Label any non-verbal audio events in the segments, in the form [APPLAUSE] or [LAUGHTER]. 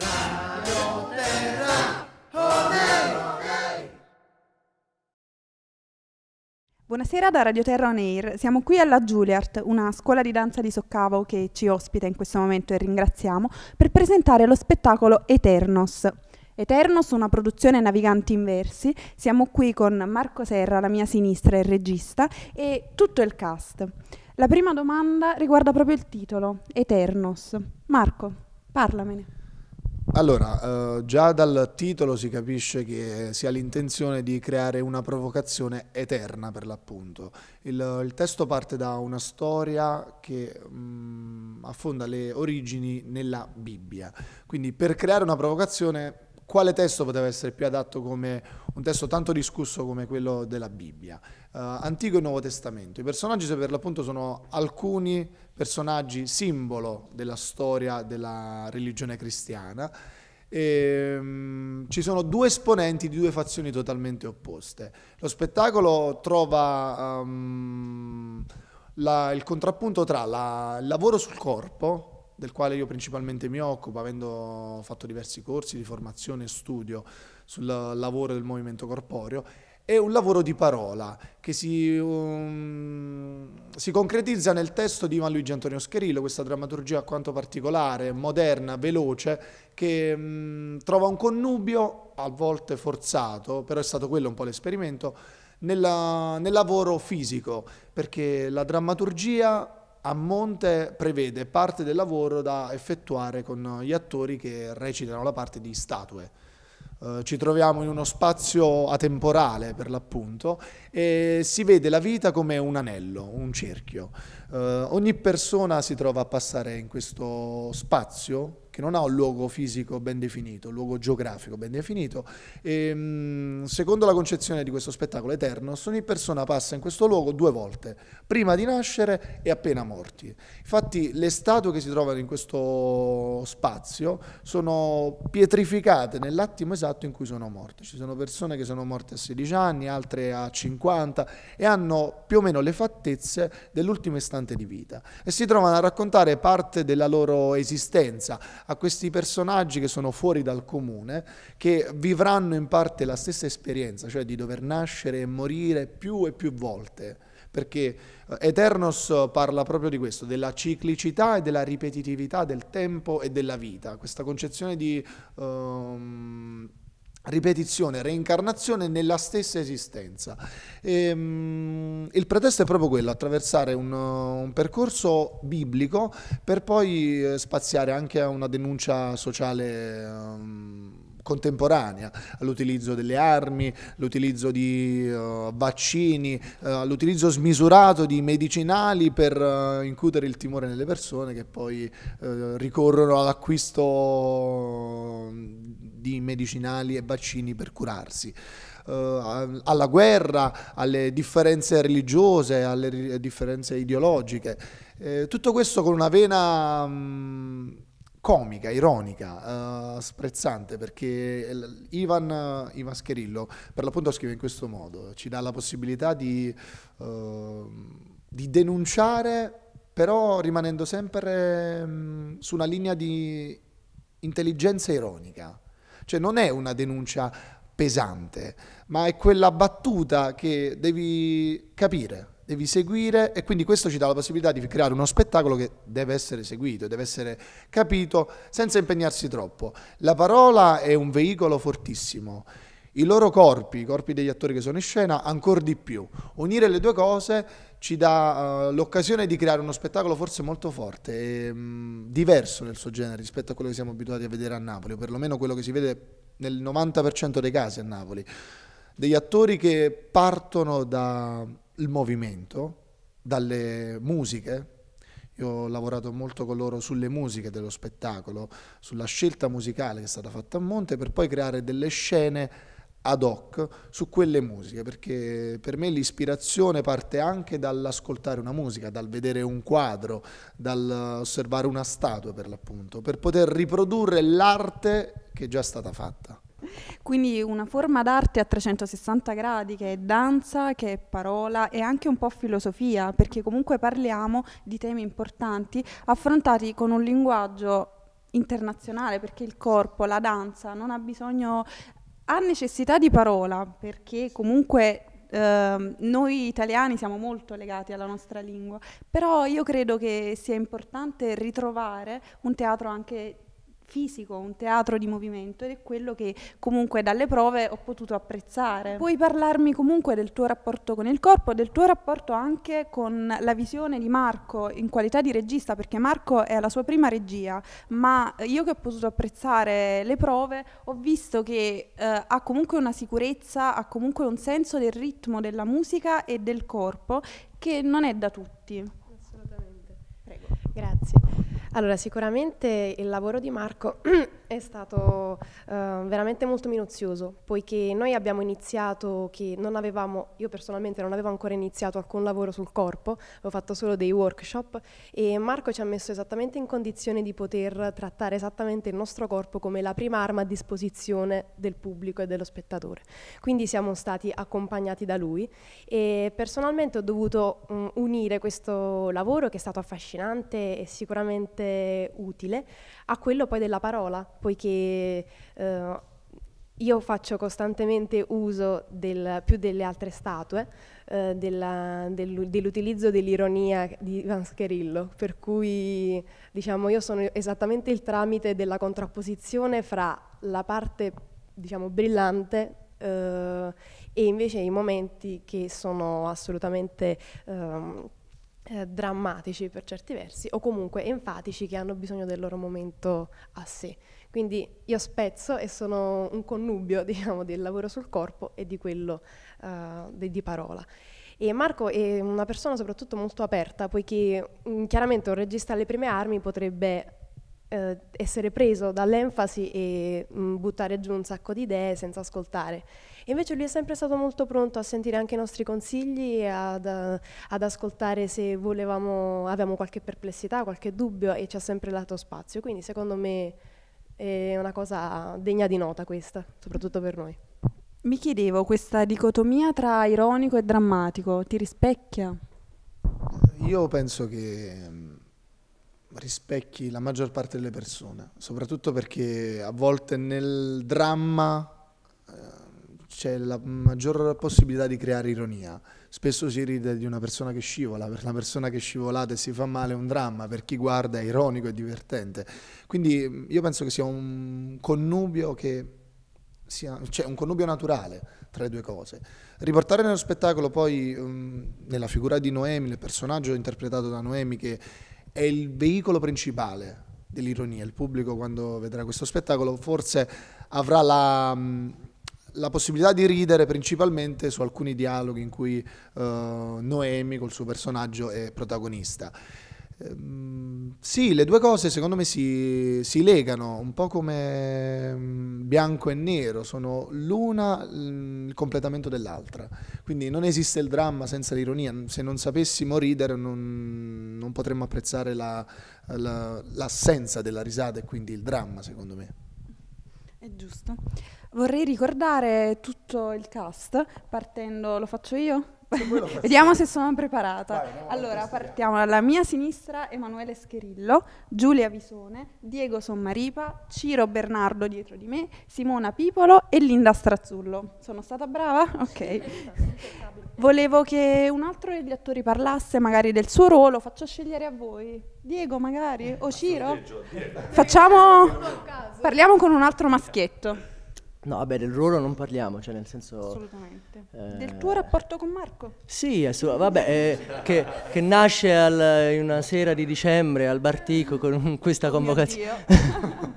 Radio Terra Onei! Buonasera da Radio Terra On Air. Siamo qui alla Juilliard, una scuola di danza di Soccavo che ci ospita in questo momento e ringraziamo, per presentare lo spettacolo Eternos. Eternos, una produzione Naviganti Inversi. Siamo qui con Marco Serra, la mia sinistra, il regista, e tutto il cast. La prima domanda riguarda proprio il titolo, Eternos. Marco, parlamene. Allora, eh, già dal titolo si capisce che si ha l'intenzione di creare una provocazione eterna per l'appunto. Il, il testo parte da una storia che mh, mm, affonda le origini nella Bibbia, quindi per creare una provocazione quale testo poteva essere più adatto come un testo tanto discusso come quello della Bibbia, eh, Antico e Nuovo Testamento. I personaggi per l'appunto sono alcuni personaggi simbolo della storia della religione cristiana. E, um, ci sono due esponenti di due fazioni totalmente opposte. Lo spettacolo trova um, la, il contrappunto tra la, il lavoro sul corpo, del quale io principalmente mi occupo, avendo fatto diversi corsi di formazione e studio sul lavoro del movimento corporeo, è un lavoro di parola che si, um, si concretizza nel testo di Ivan Luigi Antonio Scherillo, questa drammaturgia alquanto particolare, moderna, veloce, che um, trova un connubio, a volte forzato, però è stato quello un po' l'esperimento, nella, nel lavoro fisico, perché la drammaturgia a monte prevede parte del lavoro da effettuare con gli attori che recitano la parte di statue. Eh, ci troviamo in uno spazio atemporale per l'appunto e si vede la vita come un anello, un cerchio. Eh, ogni persona si trova a passare in questo spazio che non ha un luogo fisico ben definito, un luogo geografico ben definito. E, ehm, secondo la concezione di questo spettacolo eterno, ogni persona passa in questo luogo due volte, prima di nascere e appena morti. Infatti le statue che si trovano in questo spazio sono pietrificate nell'attimo esatto in cui sono morte. Ci sono persone che sono morte a 16 anni, altre a 50 e hanno più o meno le fattezze dell'ultimo istante di vita e si trovano a raccontare parte della loro esistenza, a questi personaggi che sono fuori dal comune, che vivranno in parte la stessa esperienza, cioè di dover nascere e morire più e più volte, perché eh, Eternos parla proprio di questo, della ciclicità e della ripetitività del tempo e della vita, questa concezione di... Um, ripetizione, reincarnazione nella stessa esistenza. E, um, il pretesto è proprio quello, attraversare un, un percorso biblico per poi eh, spaziare anche a una denuncia sociale. Um, contemporanea all'utilizzo delle armi, all'utilizzo di uh, vaccini, uh, all'utilizzo smisurato di medicinali per uh, incutere il timore nelle persone che poi ricorrono all'acquisto mm, di medicinali e vaccini per curarsi alla guerra, alle differenze religiose, alle differenze ideologiche. tutto questo con una vena mm, comica, ironica, uh, sprezzante, perché Ivan, uh, Ivan Scherillo per l'appunto scrive in questo modo, ci dà la possibilità di, uh, di denunciare, però rimanendo sempre um, su una linea di intelligenza ironica. Cioè non è una denuncia pesante, ma è quella battuta che devi capire devi seguire e quindi questo ci dà la possibilità di creare uno spettacolo che deve essere seguito, deve essere capito senza impegnarsi troppo. La parola è un veicolo fortissimo, i loro corpi, i corpi degli attori che sono in scena, ancora di più. Unire le due cose ci dà uh, l'occasione di creare uno spettacolo forse molto forte, e, mh, mm, diverso nel suo genere rispetto a quello che siamo abituati a vedere a Napoli, o perlomeno quello che si vede nel 90% dei casi a Napoli. Degli attori che partono da il movimento, dalle musiche. Io ho lavorato molto con loro sulle musiche dello spettacolo, sulla scelta musicale che è stata fatta a Monte per poi creare delle scene ad hoc su quelle musiche, perché per me l'ispirazione parte anche dall'ascoltare una musica, dal vedere un quadro, dall'osservare una statua per l'appunto, per poter riprodurre l'arte che è già stata fatta. Quindi una forma d'arte a 360 gradi che è danza, che è parola e anche un po' filosofia, perché comunque parliamo di temi importanti affrontati con un linguaggio internazionale perché il corpo, la danza non ha bisogno ha necessità di parola perché comunque Uh, noi italiani siamo molto legati alla nostra lingua, però io credo che sia importante ritrovare un teatro anche fisico, un teatro di movimento ed è quello che comunque dalle prove ho potuto apprezzare. Puoi parlarmi comunque del tuo rapporto con il corpo, del tuo rapporto anche con la visione di Marco in qualità di regista, perché Marco è la sua prima regia, ma io che ho potuto apprezzare le prove ho visto che eh, ha comunque una sicurezza, ha comunque un senso del ritmo della musica e del corpo che non è da tutti. Assolutamente. Prego. Grazie. Allora, sicuramente il lavoro di Marco [CLEARS THROAT] È stato uh, veramente molto minuzioso, poiché noi abbiamo iniziato che non avevamo, io personalmente non avevo ancora iniziato alcun lavoro sul corpo, avevo fatto solo dei workshop e Marco ci ha messo esattamente in condizione di poter trattare esattamente il nostro corpo come la prima arma a disposizione del pubblico e dello spettatore. Quindi siamo stati accompagnati da lui e personalmente ho dovuto um, unire questo lavoro che è stato affascinante e sicuramente utile a quello poi della parola poiché eh, io faccio costantemente uso del, più delle altre statue eh, della, del, dell'utilizzo dell'ironia di Ivan Scherillo, per cui diciamo, io sono esattamente il tramite della contrapposizione fra la parte diciamo, brillante eh, e invece i momenti che sono assolutamente... Ehm, eh, drammatici per certi versi o comunque enfatici che hanno bisogno del loro momento a sé. Quindi io spezzo e sono un connubio [LAUGHS] diciamo, del lavoro sul corpo e di quello eh, di, parola. E Marco è una persona soprattutto molto aperta, poiché mh, mm, chiaramente un regista alle prime armi potrebbe eh, essere preso dall'enfasi e mh, mm, buttare giù un sacco di idee senza ascoltare invece lui è sempre stato molto pronto a sentire anche i nostri consigli e ad, ad ascoltare se volevamo, avevamo qualche perplessità, qualche dubbio e ci ha sempre dato spazio. Quindi secondo me è una cosa degna di nota questa, soprattutto per noi. Mi chiedevo, questa dicotomia tra ironico e drammatico ti rispecchia? Io penso che mm, rispecchi la maggior parte delle persone, soprattutto perché a volte nel dramma c'è la maggior possibilità di creare ironia. Spesso si ride di una persona che scivola, per la persona che è scivolata e si fa male è un dramma, per chi guarda è ironico e divertente. Quindi io penso che sia un connubio che sia, cioè un connubio naturale tra le due cose. Riportare nello spettacolo poi nella figura di Noemi, il personaggio interpretato da Noemi che è il veicolo principale dell'ironia. Il pubblico quando vedrà questo spettacolo forse avrà la um, la possibilità di ridere principalmente su alcuni dialoghi in cui uh, Noemi col suo personaggio è protagonista. Ehm, sì, le due cose secondo me si, si legano un po' come mm, bianco e nero, sono l'una mm, il completamento dell'altra. Quindi non esiste il dramma senza l'ironia. Se non sapessimo ridere, non, non potremmo apprezzare la, la, l'assenza della risata e quindi il dramma, secondo me. È giusto. Vorrei ricordare tutto il cast, partendo, lo faccio io? [LAUGHS] Vediamo se sono preparata. Vai, allora, partiamo dalla mia sinistra Emanuele Scherillo, Giulia Visone, Diego Sommaripa, Ciro Bernardo dietro di me, Simona Pipolo e Linda Strazzullo. Sono stata brava? Ok. Volevo che un altro degli attori parlasse magari del suo ruolo, faccio scegliere a voi. Diego magari o eh, Ciro? Facciamo Parliamo con un altro maschietto. No, vabbè, del ruolo non parliamo, cioè nel senso... Assolutamente. Eh, del tuo rapporto con Marco? Sì, assu- vabbè, eh, che, che, nasce al, in una sera di dicembre al Bartico con questa oh convocazione. [LAUGHS]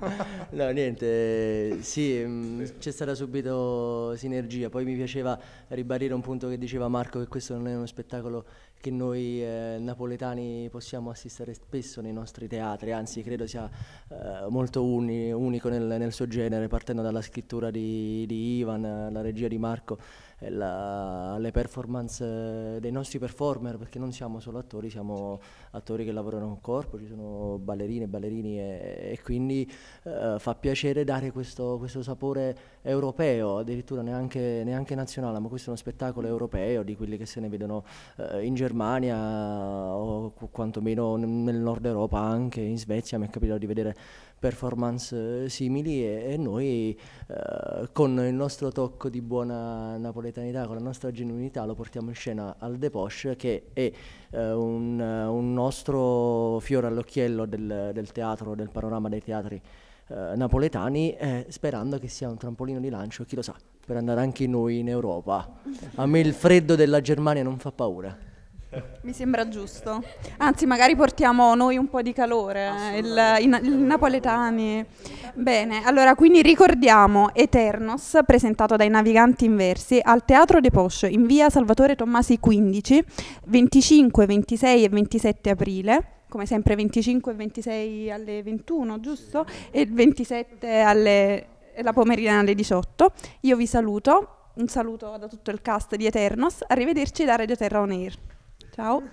no, niente, sì, mh, mm, c'è stata subito sinergia, poi mi piaceva ribadire un punto che diceva Marco, che questo non è uno spettacolo che noi eh, napoletani possiamo assistere spesso nei nostri teatri, anzi credo sia eh, molto uni, unico nel, nel, suo genere, partendo dalla scrittura di, di Ivan, la regia di Marco. Eh, la, le performance eh, dei nostri performer, perché non siamo solo attori, siamo attori che lavorano con corpo, ci sono ballerine, ballerini e, e quindi eh, fa piacere dare questo, questo sapore europeo, addirittura neanche, neanche, nazionale, ma questo è uno spettacolo europeo di quelli che se ne vedono eh, in Germania o quantomeno nel nord Europa, anche in Svezia mi è capitato di vedere performance eh, simili e, e noi eh, con il nostro tocco di buona napoletanità, con la nostra genuinità lo portiamo in scena al De Poche che è eh, un, eh, un, nostro fiore all'occhiello del, del, teatro, del panorama dei teatri eh, napoletani eh, sperando che sia un trampolino di lancio, chi lo sa, per andare anche noi in Europa. A me il freddo della Germania non fa paura. Mi sembra giusto. Anzi, magari portiamo noi un po' di calore, eh, il, i, i napoletani. Bene, allora quindi ricordiamo Eternos, presentato dai Naviganti Inversi, al Teatro De Poche in via Salvatore Tommasi 15, 25, 26 e 27 aprile come sempre 25 e 26 alle 21, giusto? E il 27 alle, la pomeridiana alle 18. Io vi saluto, un saluto da tutto il cast di Eternos, arrivederci da Radio Terra On Air. Ciao.